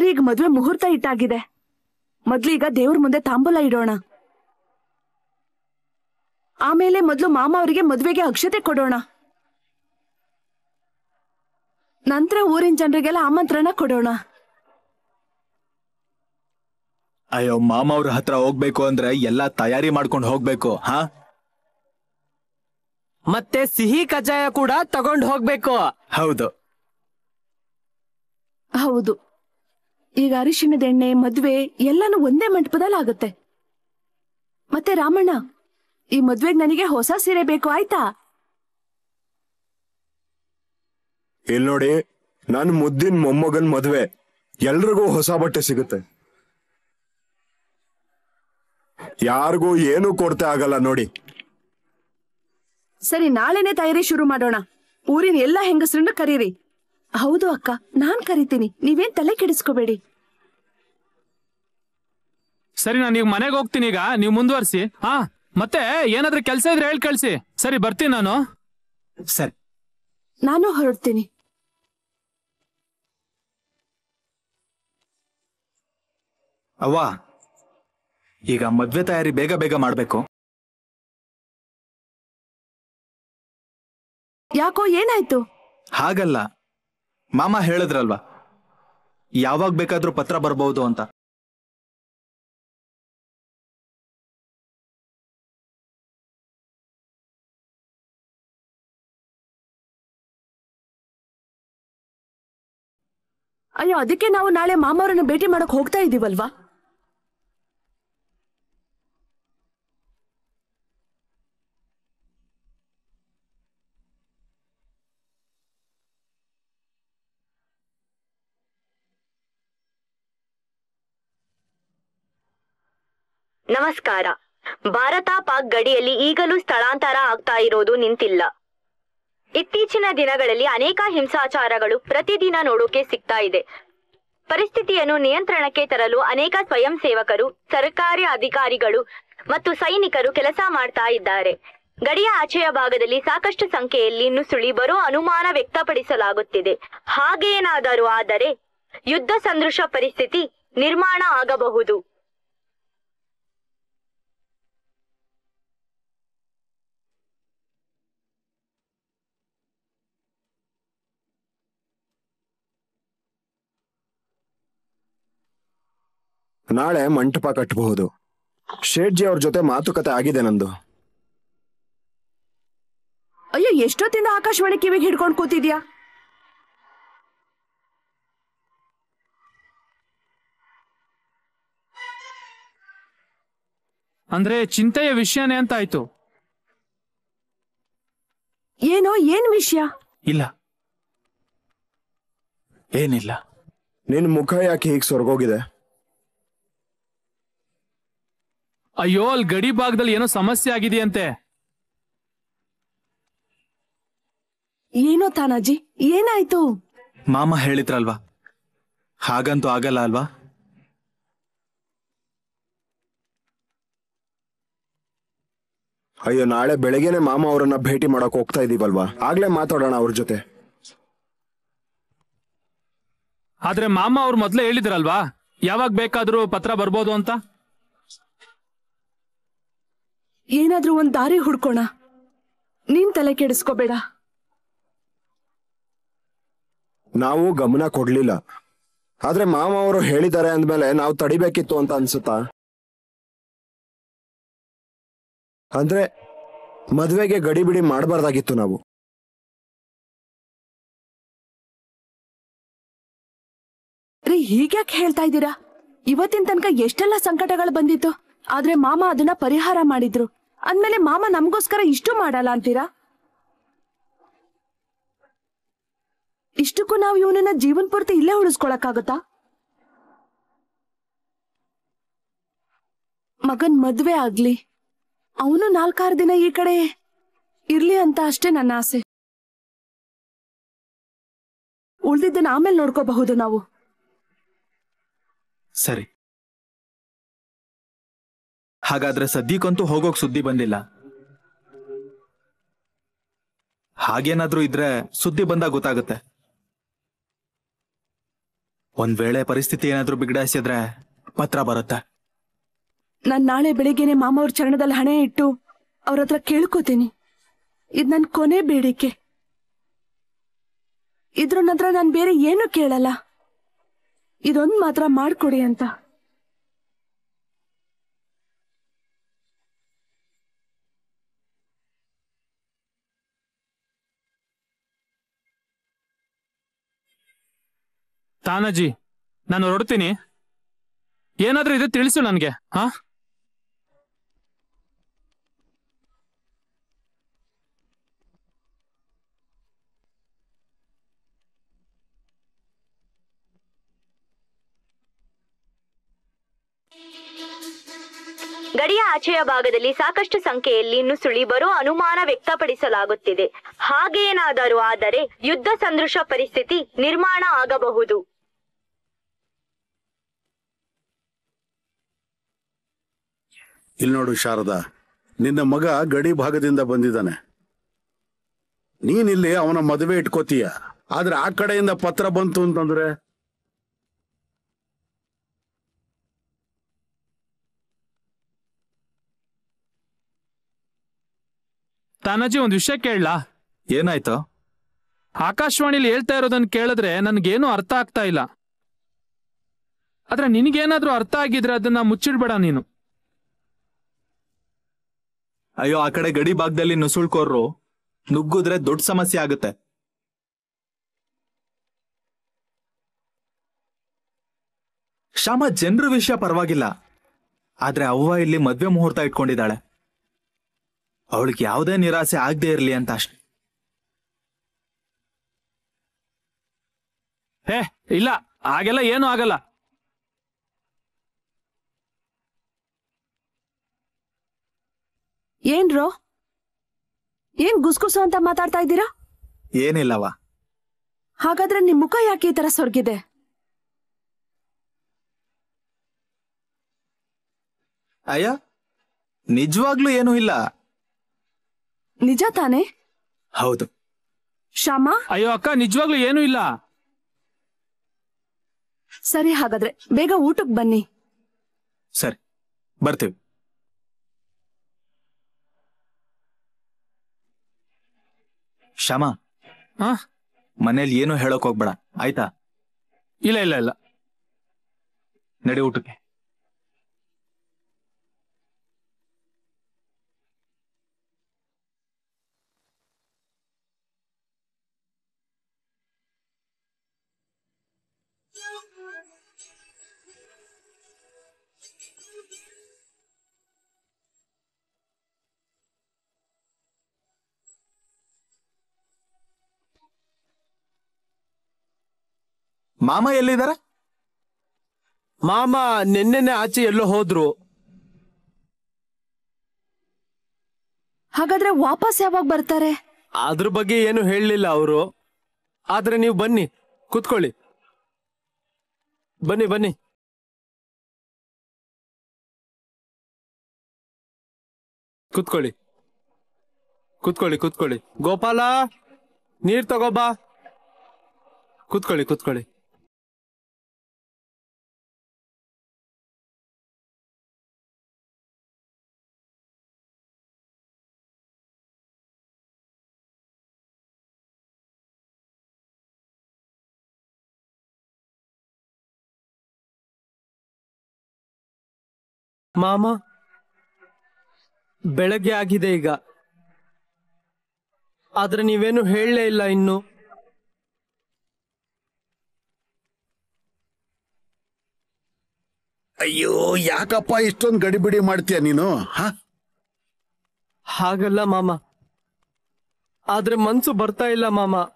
ಸರಿ ಈಗ ಮದ್ವೆ ಮುಹೂರ್ತ ಇಟ್ಟಾಗಿದೆ ಮೊದ್ಲೀಗ ದೇವ್ರ ಮುಂದೆ ತಾಂಬೂಲ ಇಡೋಣ ಆಮೇಲೆ ಮೊದ್ಲು ಮಾಮ ಅವರಿಗೆ ಮದ್ವೆಗೆ ಅಕ್ಷತೆ ಕೊಡೋಣ ನಂತರ ಊರಿನ ಜನರಿಗೆಲ್ಲ ಆಮಂತ್ರಣ ಕೊಡೋಣ ಅಯ್ಯೋ ಮಾಮ ಅವ್ರ ಹತ್ರ ಹೋಗ್ಬೇಕು ಅಂದ್ರೆ ಎಲ್ಲಾ ತಯಾರಿ ಮಾಡ್ಕೊಂಡು ಹೋಗ್ಬೇಕು ಹಾ ಮತ್ತೆ ಸಿಹಿ ಕಜ್ಜಾಯ ಕೂಡ ತಗೊಂಡ್ ಹೋಗ್ಬೇಕು ಹೌದು ಹೌದು ಈಗ ಎಣ್ಣೆ ಮದ್ವೆ ಎಲ್ಲಾನು ಒಂದೇ ಮಂಟಪದಲ್ಲಿ ಆಗುತ್ತೆ ಮತ್ತೆ ರಾಮಣ್ಣ ಈ ಮದ್ವೆಗ್ ನನಗೆ ಹೊಸ ಸೀರೆ ಬೇಕು ಆಯ್ತಾ ಇಲ್ ನೋಡಿ ನನ್ ಮುದ್ದಿನ ಮೊಮ್ಮಗನ್ ಮದ್ವೆ ಎಲ್ರಿಗೂ ಹೊಸ ಬಟ್ಟೆ ಸಿಗುತ್ತೆ ಯಾರಿಗೂ ಏನು ಕೊಡ್ತಾ ಆಗಲ್ಲ ನೋಡಿ ಸರಿ ನಾಳೆನೆ ತಯಾರಿ ಶುರು ಮಾಡೋಣ ಊರಿನ ಎಲ್ಲಾ ಹೆಂಗಸರನ್ನು ಕರೀರಿ ಹೌದು ಅಕ್ಕ ನಾನ್ ಕರಿತೀನಿ ನೀವೇನ್ ತಲೆ ಕೆಡಿಸ್ಕೋಬೇಡಿ ಸರಿ ನಾನು ಈಗ ಮನೆಗೆ ಹೋಗ್ತೀನಿ ಈಗ ನೀವು ಮುಂದುವರಿಸಿ ಹಾ ಮತ್ತೆ ಏನಾದ್ರೂ ಕೆಲಸ ಇದ್ರೆ ಹೇಳಿ ಕಳ್ಸಿ ಸರಿ ಬರ್ತೀನಿ ನಾನು ಸರಿ ನಾನು ಹೊರಡ್ತೀನಿ ಅವ್ವ ಈಗ ಮದ್ವೆ ತಯಾರಿ ಬೇಗ ಬೇಗ ಮಾಡ್ಬೇಕು ಯಾಕೋ ಏನಾಯ್ತು ಹಾಗಲ್ಲ ಮಾಮ ಹೇಳಿದ್ರಲ್ವಾ ಯಾವಾಗ ಬೇಕಾದ್ರೂ ಪತ್ರ ಬರ್ಬಹುದು ಅಂತ ಅಯ್ಯೋ ಅದಕ್ಕೆ ನಾವು ನಾಳೆ ಮಾಮವ್ರನ್ನ ಭೇಟಿ ಮಾಡಕ್ ಹೋಗ್ತಾ ಇದೀವಲ್ವಾ ನಮಸ್ಕಾರ ಭಾರತ ಪಾಕ್ ಗಡಿಯಲ್ಲಿ ಈಗಲೂ ಸ್ಥಳಾಂತರ ಆಗ್ತಾ ಇರೋದು ನಿಂತಿಲ್ಲ ಇತ್ತೀಚಿನ ದಿನಗಳಲ್ಲಿ ಅನೇಕ ಹಿಂಸಾಚಾರಗಳು ಪ್ರತಿದಿನ ನೋಡೋಕೆ ಸಿಗ್ತಾ ಇದೆ ಪರಿಸ್ಥಿತಿಯನ್ನು ನಿಯಂತ್ರಣಕ್ಕೆ ತರಲು ಅನೇಕ ಸ್ವಯಂ ಸೇವಕರು ಸರ್ಕಾರಿ ಅಧಿಕಾರಿಗಳು ಮತ್ತು ಸೈನಿಕರು ಕೆಲಸ ಮಾಡ್ತಾ ಇದ್ದಾರೆ ಗಡಿಯ ಆಚೆಯ ಭಾಗದಲ್ಲಿ ಸಾಕಷ್ಟು ಸಂಖ್ಯೆಯಲ್ಲಿ ನುಸುಳಿ ಬರೋ ಅನುಮಾನ ವ್ಯಕ್ತಪಡಿಸಲಾಗುತ್ತಿದೆ ಹಾಗೇನಾದರೂ ಆದರೆ ಯುದ್ಧ ಸಂದೃಶ ಪರಿಸ್ಥಿತಿ ನಿರ್ಮಾಣ ಆಗಬಹುದು ನಾಳೆ ಮಂಟಪ ಕಟ್ಟಬಹುದು ಶೇಟ್ಜಿ ಅವ್ರ ಜೊತೆ ಮಾತುಕತೆ ಆಗಿದೆ ನಂದು ಅಯ್ಯೋ ಎಷ್ಟೊತ್ತಿಂದ ಆಕಾಶವಾಣಿ ಕಿವಿಗೆ ಹಿಡ್ಕೊಂಡು ಕೂತಿದ್ಯಾ ಅಂದ್ರೆ ಚಿಂತೆಯ ವಿಷಯನೇ ಅಂತ ಆಯ್ತು ಏನೋ ಏನ್ ವಿಷಯ ಇಲ್ಲ ಏನಿಲ್ಲ ನಿನ್ ಮುಖ ಯಾಕೆ ಹೀಗೆ ಸೊರಗೋಗಿದೆ ಅಯ್ಯೋ ಅಲ್ಲಿ ಗಡಿ ಭಾಗದಲ್ಲಿ ಏನೋ ಸಮಸ್ಯೆ ಆಗಿದೆಯಂತೆ ಏನೋ ತಾನಾಜಿ ಏನಾಯ್ತು ಮಾಮ ಹೇಳಿದ್ರಲ್ವಾ ಹಾಗಂತೂ ಆಗಲ್ಲ ಅಲ್ವಾ ಅಯ್ಯೋ ನಾಳೆ ಬೆಳಗ್ಗೆನೆ ಮಾಮ ಅವರನ್ನ ಭೇಟಿ ಮಾಡಕ್ ಹೋಗ್ತಾ ಇದೀವಲ್ವಾ ಆಗ್ಲೇ ಮಾತಾಡೋಣ ಅವ್ರ ಜೊತೆ ಆದ್ರೆ ಮಾಮ ಅವ್ರು ಮೊದ್ಲೇ ಹೇಳಿದ್ರಲ್ವಾ ಯಾವಾಗ ಬೇಕಾದ್ರೂ ಪತ್ರ ಬರ್ಬೋದು ಅಂತ ಏನಾದ್ರೂ ಒಂದ್ ದಾರಿ ಹುಡ್ಕೋಣ ನೀನ್ ತಲೆ ಕೆಡಿಸ್ಕೋಬೇಡ ನಾವು ಗಮನ ಕೊಡ್ಲಿಲ್ಲ ಆದ್ರೆ ಮಾಮ ಅವರು ಹೇಳಿದ್ದಾರೆ ಅಂದ್ಮೇಲೆ ನಾವು ತಡಿಬೇಕಿತ್ತು ಅಂತ ಅನ್ಸುತ್ತಾ ಅಂದ್ರೆ ಮದ್ವೆಗೆ ಗಡಿಬಿಡಿ ಮಾಡಬಾರ್ದಾಗಿತ್ತು ನಾವು ಹೇಳ್ತಾ ಇದ್ದೀರಾ ಇವತ್ತಿನ ತನಕ ಎಷ್ಟೆಲ್ಲ ಸಂಕಟಗಳು ಬಂದಿತ್ತು ಆದ್ರೆ ಮಾಮ ಅದನ್ನ ಪರಿಹಾರ ಮಾಡಿದ್ರು ಅಂದ್ಮೇಲೆ ಮಾಮ ನಮಗೋಸ್ಕರ ಇಷ್ಟು ಮಾಡಲ್ಲ ಅಂತೀರಾ ಇಷ್ಟಕ್ಕೂ ನಾವು ಇವನನ್ನ ಜೀವನ್ ಪೂರ್ತಿ ಇಲ್ಲೇ ಉಳಿಸ್ಕೊಳಕ್ಕಾಗತ್ತಾ ಮಗನ್ ಮದ್ವೆ ಆಗ್ಲಿ ಅವನು ನಾಲ್ಕಾರು ದಿನ ಈ ಕಡೆ ಇರ್ಲಿ ಅಂತ ಅಷ್ಟೇ ನನ್ನ ಆಸೆ ಉಳ್ದಿದ್ದನ್ನ ಆಮೇಲೆ ನೋಡ್ಕೋಬಹುದು ನಾವು ಸರಿ ಹಾಗಾದ್ರೆ ಸದ್ಯಕ್ಕಂತೂ ಹೋಗೋಕ್ ಸುದ್ದಿ ಬಂದಿಲ್ಲ ಹಾಗೇನಾದ್ರೂ ಇದ್ರೆ ಸುದ್ದಿ ಬಂದಾಗ ಗೊತ್ತಾಗುತ್ತೆ ಒಂದ್ ವೇಳೆ ಪರಿಸ್ಥಿತಿ ಏನಾದ್ರೂ ಬಿಗಡಾಯಿಸಿದ್ರೆ ಪತ್ರ ಬರುತ್ತೆ ನಾನ್ ನಾಳೆ ಬೆಳಿಗ್ಗೆನೆ ಮಾಮ ಚರಣದಲ್ಲಿ ಹಣೆ ಇಟ್ಟು ಅವ್ರ ಹತ್ರ ಕೇಳ್ಕೋತೀನಿ ಇದ್ ನನ್ ಕೊನೆ ಬೇಡಿಕೆ ಇದ್ರ ನಂತರ ನಾನು ಬೇರೆ ಏನು ಕೇಳಲ್ಲ ಇದೊಂದು ಮಾತ್ರ ಮಾಡ್ಕೊಡಿ ಅಂತ ತಾನಾಜಿ ನಾನು ಹೊರಡ್ತೀನಿ ಏನಾದ್ರೂ ಇದು ತಿಳಿಸು ನನಗೆ ಹಾ ಗಡಿಯ ಆಚೆಯ ಭಾಗದಲ್ಲಿ ಸಾಕಷ್ಟು ಸಂಖ್ಯೆಯಲ್ಲಿ ನುಸುಳಿ ಬರುವ ಅನುಮಾನ ವ್ಯಕ್ತಪಡಿಸಲಾಗುತ್ತಿದೆ ಹಾಗೇನಾದರೂ ಆದರೆ ಯುದ್ಧ ಸಂದೃಶ ಪರಿಸ್ಥಿತಿ ನಿರ್ಮಾಣ ಆಗಬಹುದು ಇಲ್ಲಿ ನೋಡು ಶಾರದಾ ನಿನ್ನ ಮಗ ಗಡಿ ಭಾಗದಿಂದ ಬಂದಿದ್ದಾನೆ ನೀನಿಲ್ಲಿ ಅವನ ಮದುವೆ ಇಟ್ಕೋತೀಯ ಆದ್ರೆ ಆ ಕಡೆಯಿಂದ ಪತ್ರ ಬಂತು ಅಂತಂದ್ರೆ ತಾನಾಜಿ ಒಂದು ವಿಷಯ ಕೇಳಲಾ ಏನಾಯ್ತು ಆಕಾಶವಾಣಿಲಿ ಹೇಳ್ತಾ ಇರೋದನ್ನ ಕೇಳಿದ್ರೆ ನನ್ಗೇನು ಅರ್ಥ ಆಗ್ತಾ ಇಲ್ಲ ಆದ್ರೆ ನಿನಗೇನಾದ್ರೂ ಅರ್ಥ ಆಗಿದ್ರೆ ಅದನ್ನ ಮುಚ್ಚಿಡ್ಬೇಡ ನೀನು ಅಯ್ಯೋ ಆ ಕಡೆ ಗಡಿ ಭಾಗದಲ್ಲಿ ನುಸುಳ್ಕೋರ್ರು ನುಗ್ಗುದ್ರೆ ದೊಡ್ಡ ಸಮಸ್ಯೆ ಆಗುತ್ತೆ ಶ್ಯಾಮ ಜನರ ವಿಷಯ ಪರವಾಗಿಲ್ಲ ಆದ್ರೆ ಅವ್ವ ಇಲ್ಲಿ ಮದ್ವೆ ಮುಹೂರ್ತ ಇಟ್ಕೊಂಡಿದ್ದಾಳೆ ಅವಳಿಗೆ ಯಾವುದೇ ನಿರಾಸೆ ಆಗದೆ ಇರಲಿ ಅಂತ ಅಷ್ಟೆ ಹೇ ಇಲ್ಲ ಹಾಗೆಲ್ಲ ಏನು ಆಗಲ್ಲ ಏನ್ರೋ ಏನ್ ಗುಸ್ಗುಸು ಅಂತ ಮಾತಾಡ್ತಾ ಇದ್ದೀರಾ ಏನಿಲ್ಲವ ಹಾಗಾದ್ರೆ ನಿಮ್ ಮುಖ ಯಾಕೆ ಈ ತರ ಸೊರ್ಗಿದೆ ಅಯ್ಯ ನಿಜವಾಗ್ಲೂ ಏನೂ ಇಲ್ಲ ನಿಜ ತಾನೆ ಹೌದು ಶ್ಯಾಮ ಅಯ್ಯೋ ಅಕ್ಕ ನಿಜವಾಗ್ಲೂ ಏನೂ ಇಲ್ಲ ಸರಿ ಹಾಗಾದ್ರೆ ಬೇಗ ಊಟಕ್ಕೆ ಬನ್ನಿ ಸರಿ ಬರ್ತೀವಿ ಶ್ಯಾಮ ಹಾ ಮನೇಲಿ ಏನು ಹೇಳಕ್ ಹೋಗ್ಬೇಡ ಆಯ್ತಾ ಇಲ್ಲ ಇಲ್ಲ ಇಲ್ಲ ನಡಿ ಊಟಕ್ಕೆ ಮಾಮ ಎಲ್ಲಿದ್ದಾರೆ ಮಾಮ ನಿನ್ನೆನೆ ಆಚೆ ಎಲ್ಲೋ ಹೋದ್ರು ಹಾಗಾದ್ರೆ ವಾಪಸ್ ಯಾವಾಗ ಬರ್ತಾರೆ ಅದ್ರ ಬಗ್ಗೆ ಏನು ಹೇಳಲಿಲ್ಲ ಅವರು ಆದ್ರೆ ನೀವು ಬನ್ನಿ ಕುತ್ಕೊಳ್ಳಿ ಬನ್ನಿ ಬನ್ನಿ ಕುತ್ಕೊಳ್ಳಿ ಕುತ್ಕೊಳ್ಳಿ ಕುತ್ಕೊಳ್ಳಿ ಗೋಪಾಲ ನೀರ್ ತಗೋಬಾ ಕುತ್ಕೊಳ್ಳಿ ಕುತ್ಕೊಳ್ಳಿ ಮಾಮ ಬೆಳಗ್ಗೆ ಆಗಿದೆ ಈಗ ಆದ್ರೆ ನೀವೇನು ಹೇಳಲೇ ಇಲ್ಲ ಇನ್ನು ಅಯ್ಯೋ ಯಾಕಪ್ಪ ಇಷ್ಟೊಂದು ಗಡಿಬಿಡಿ ಮಾಡ್ತೀಯ ನೀನು ಹಾಗಲ್ಲ ಮಾಮ ಆದ್ರೆ ಮನ್ಸು ಬರ್ತಾ ಇಲ್ಲ ಮಾಮ